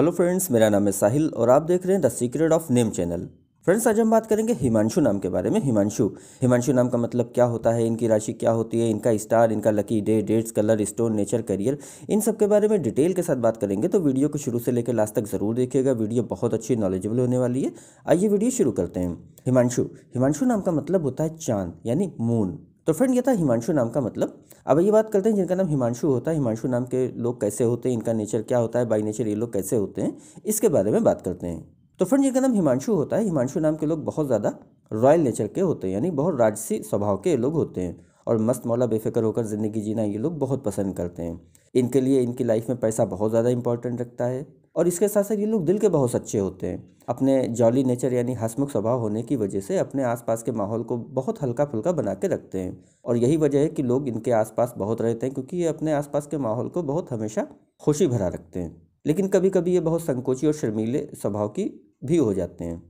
hello friends मेरा नाम है साहिल और आप देख रहे हैं the secret of name channel friends आज हम बात करेंगे हिमांशु नाम के बारे में हिमांशु हिमांशु नाम का मतलब क्या होता है इनकी राशि क्या होती है इनका स्टार इनका lucky day dates colour stone nature career इन सब के बारे में डिटेल के साथ बात करेंगे तो वीडियो को शुरू से लेकर लास्ट तक जरूर देखिएगा वीडियो बहुत अच्छी नॉलेजेबल होने वाली है आइए वीडियो शुरू करते हैं हिमांशु हिमांशु नाम का मतलब होता है चांद यानी मून तो फ्रेंड ये था हिमांशु नाम का मतलब अब ये बात करते हैं जिनका नाम हिमांशु होता है हिमांशु नाम के लोग कैसे होते हैं इनका नेचर क्या होता है बाई नेचर ये लोग कैसे होते हैं इसके बारे में बात करते हैं तो फ्रेंड जिनका नाम हिमांशु होता है हिमांशु नाम के लोग बहुत ज़्यादा रॉयल नेचर के होते हैं यानी बहुत राजसी स्वभाव के लोग होते हैं और मस्त मौला बेफिक्र होकर ज़िंदगी जीना ये लोग बहुत पसंद करते हैं इनके लिए इनकी लाइफ में पैसा बहुत ज़्यादा इंपॉर्टेंट रखता है और इसके साथ साथ ये लोग दिल के बहुत सच्चे होते हैं अपने जॉली नेचर यानी हंसमुख स्वभाव होने की वजह से अपने आसपास के माहौल को बहुत हल्का फुल्का बना के रखते हैं और यही वजह है कि लोग इनके आसपास बहुत रहते हैं क्योंकि ये अपने आसपास के माहौल को बहुत हमेशा खुशी भरा रखते हैं लेकिन कभी कभी ये बहुत संकोची और शर्मीले स्वभाव की भी हो जाते हैं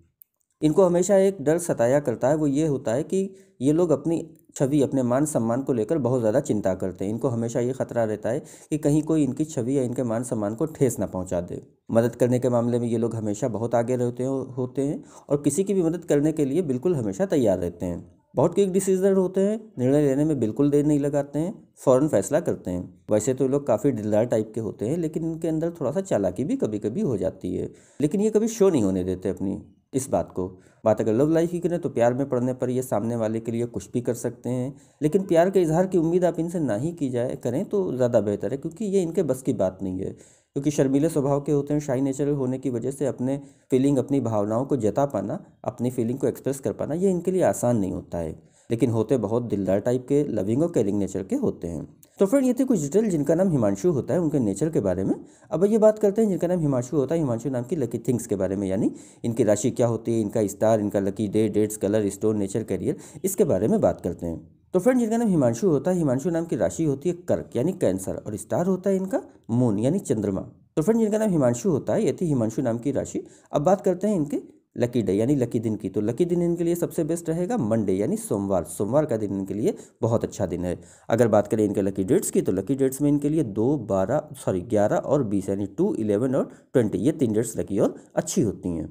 इनको हमेशा एक डर सताया करता है वो ये होता है कि ये लोग अपनी छवि अपने मान सम्मान को लेकर बहुत ज़्यादा चिंता करते हैं इनको हमेशा ये खतरा रहता है कि कहीं कोई इनकी छवि या इनके मान सम्मान को ठेस ना पहुंचा दे मदद करने के मामले में ये लोग हमेशा बहुत आगे रहते होते हैं और किसी की भी मदद करने के लिए बिल्कुल हमेशा तैयार रहते हैं बहुत क्विक डिसीजन होते हैं निर्णय लेने में बिल्कुल देर नहीं लगाते हैं फ़ौरन फैसला करते हैं वैसे तो लोग काफ़ी दिलदार टाइप के होते हैं लेकिन इनके अंदर थोड़ा सा चालाकी भी कभी कभी हो जाती है लेकिन ये कभी शो नहीं होने देते अपनी इस बात को बात अगर लव लाइफ की करें तो प्यार में पड़ने पर ये सामने वाले के लिए कुछ भी कर सकते हैं लेकिन प्यार के इजहार की उम्मीद आप इनसे ना ही की जाए करें तो ज़्यादा बेहतर है क्योंकि ये इनके बस की बात नहीं है क्योंकि शर्मीले स्वभाव के होते हैं शाही नेचर होने की वजह से अपने फीलिंग अपनी भावनाओं को जता पाना अपनी फीलिंग को एक्सप्रेस कर पाना ये इनके लिए आसान नहीं होता है लेकिन होते बहुत दिलदार टाइप के लविंग और केयरिंग नेचर के होते हैं तो फ्रेंड ये थे कुछ डिटेल जिनका नाम हिमांशु होता है उनके नेचर के बारे में अब ये बात करते हैं जिनका नाम हिमांशु होता है हिमांशु नाम की लकी थिंग्स के बारे में यानी इनकी राशि क्या होती है इनका स्टार इनका lucky day dates colour stone nature career इसके बारे में बात करते हैं तो फ्रेंड जिनका नाम हिमांशु होता है हिमांशु नाम की राशि होती है कर्क यानी कैंसर और स्टार होता है इनका मून यानी चंद्रमा तो फ्रेंड जिनका नाम हिमांशु होता है ये थी हिमांशु नाम की राशि अब बात करते हैं इनके लकी डे यानी लकी दिन की तो लकी दिन इनके लिए सबसे बेस्ट रहेगा मंडे यानी सोमवार सोमवार का दिन इनके लिए बहुत अच्छा दिन है अगर बात करें इनके लकी डेट्स की तो लकी डेट्स में इनके लिए दो बारह सॉरी ग्यारह और बीस यानी टू इलेवन और ट्वेंटी ये तीन डेट्स लकी और अच्छी होती हैं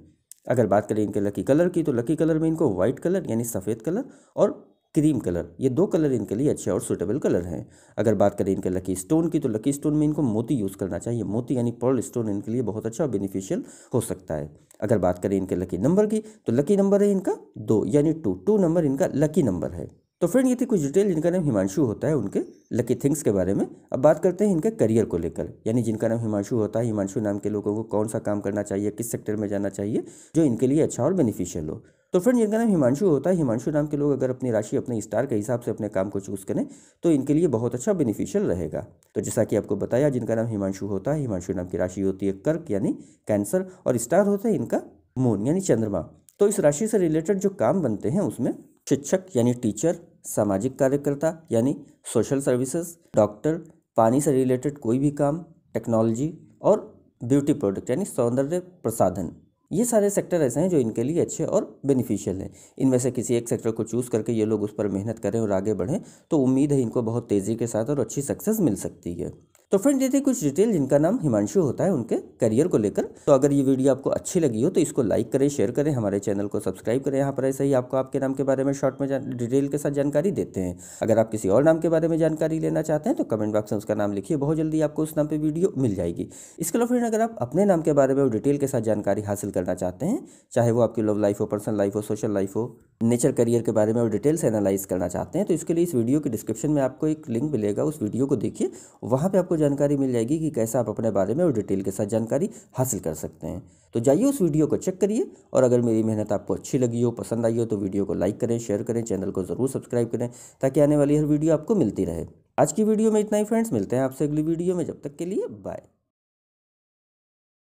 अगर बात करें इनके लकी कलर की तो लकी कलर में इनको व्हाइट कलर यानी सफ़ेद कलर और क्रीम कलर ये दो कलर इनके लिए अच्छे और सुटेबल कलर हैं अगर बात करें इनके लकी स्टोन की तो लकी स्टोन में इनको मोती यूज़ करना चाहिए मोती यानी पर्ल स्टोन इनके लिए बहुत अच्छा और बेनिफिशियल हो सकता है अगर बात करें इनके लकी नंबर की तो लकी नंबर है इनका दो यानी टू टू नंबर इनका लकी नंबर है तो फ्रेंड ये थी कुछ डिटेल जिनका नाम हिमांशु होता है उनके लकी थिंग्स के बारे में अब बात करते हैं इनके करियर को लेकर यानी जिनका नाम हिमांशु होता है हिमांशु नाम के लोगों को कौन सा काम करना चाहिए किस सेक्टर में जाना चाहिए जो इनके लिए अच्छा और बेनिफिशियल हो तो फ्रेंड जिनका नाम हिमांशु होता है हिमांशु नाम के लोग अगर अपनी राशि अपने स्टार के हिसाब से अपने काम को चूज़ करें तो इनके लिए बहुत अच्छा बेनिफिशियल रहेगा तो जैसा कि आपको बताया जिनका नाम हिमांशु होता है हिमांशु नाम की राशि होती है कर्क यानी कैंसर और स्टार होता है इनका मून यानी चंद्रमा तो इस राशि से रिलेटेड जो काम बनते हैं उसमें शिक्षक यानी टीचर सामाजिक कार्यकर्ता यानी सोशल सर्विसेज डॉक्टर पानी से रिलेटेड कोई भी काम टेक्नोलॉजी और ब्यूटी प्रोडक्ट यानी सौंदर्य प्रसाधन ये सारे सेक्टर ऐसे हैं जो इनके लिए अच्छे और बेनिफिशियल हैं इनमें से किसी एक सेक्टर को चूज़ करके ये लोग उस पर मेहनत करें और आगे बढ़ें तो उम्मीद है इनको बहुत तेज़ी के साथ और अच्छी सक्सेस मिल सकती है तो फ्रेंड ये थे कुछ डिटेल जिनका नाम हिमांशु होता है उनके करियर को लेकर तो अगर ये वीडियो आपको अच्छी लगी हो तो इसको लाइक करें शेयर करें हमारे चैनल को सब्सक्राइब करें यहाँ पर ऐसे ही आपको आपके नाम के बारे में शॉर्ट में डिटेल के साथ जानकारी देते हैं अगर आप किसी और नाम के बारे में जानकारी लेना चाहते हैं तो कमेंट बॉक्स में उसका नाम लिखिए बहुत जल्दी आपको उस नाम पर वीडियो मिल जाएगी इसके अलावा फ्रेंड अगर आप अपने नाम के बारे में डिटेल के साथ जानकारी हासिल करना चाहते हैं चाहे वो आपकी लव लाइफ हो पर्सनल लाइफ हो सोशल लाइफ हो नेचर करियर के बारे में और डिटेल्स एनालाइज करना चाहते हैं तो इसके लिए इस वीडियो के डिस्क्रिप्शन में आपको एक लिंक मिलेगा उस वीडियो को देखिए वहाँ पे आपको जानकारी मिल जाएगी कि कैसे आप अपने बारे में और डिटेल के साथ जानकारी हासिल कर सकते हैं तो जाइए उस वीडियो को चेक करिए और अगर मेरी मेहनत आपको अच्छी लगी हो पसंद आई हो तो वीडियो को लाइक करें शेयर करें चैनल को ज़रूर सब्सक्राइब करें ताकि आने वाली हर वीडियो आपको मिलती रहे आज की वीडियो में इतना ही फ्रेंड्स मिलते हैं आपसे अगली वीडियो में जब तक के लिए बाय